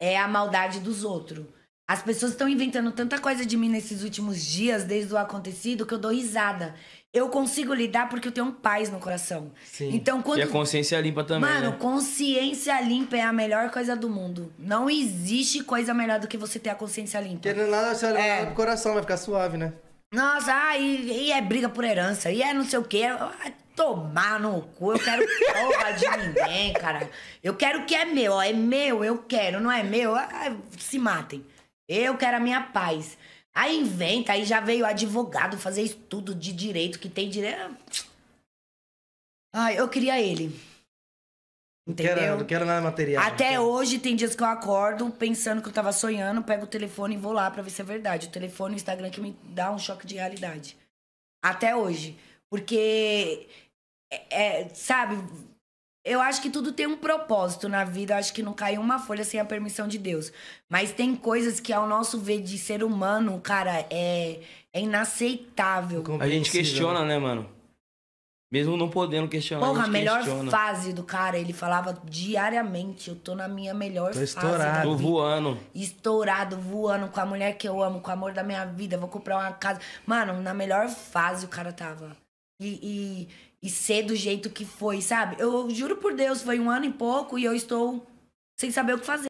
é a maldade dos outros. As pessoas estão inventando tanta coisa de mim nesses últimos dias, desde o acontecido, que eu dou risada. Eu consigo lidar porque eu tenho um paz no coração. Sim. Então, quando... E a consciência limpa também. Mano, né? consciência limpa é a melhor coisa do mundo. Não existe coisa melhor do que você ter a consciência limpa. Querendo é nada, você olha é. coração, vai ficar suave, né? Nossa, ah, e, e, é briga por herança, e é não sei o quê tomar no cu, eu quero porra de ninguém, cara. Eu quero o que é meu, ó, é meu, eu quero, não é meu, ah, ah, se matem. Eu quero a minha paz. Aí inventa, aí já veio advogado fazer estudo de direito, que tem direito. Ah, Ai, eu queria ele. Entendeu? Não quero, não quero nada material. Até hoje tem dias que eu acordo pensando que eu tava sonhando, pego o telefone e vou lá pra ver se é verdade. O telefone e o Instagram que me dá um choque de realidade. Até hoje. Porque é, é, sabe, eu acho que tudo tem um propósito na vida. Eu acho que não cai uma folha sem a permissão de Deus. Mas tem coisas que, ao nosso ver de ser humano, cara, é, é inaceitável. A gente questiona, né, mano? Mesmo não podendo questionar. Porra, a, a melhor questiona. fase do cara, ele falava diariamente: eu tô na minha melhor tô fase. Estourado. Tô voando. Estourado, voando com a mulher que eu amo, com o amor da minha vida, vou comprar uma casa. Mano, na melhor fase o cara tava e, e, e ser do jeito que foi, sabe? Eu juro por Deus, foi um ano e pouco e eu estou sem saber o que fazer.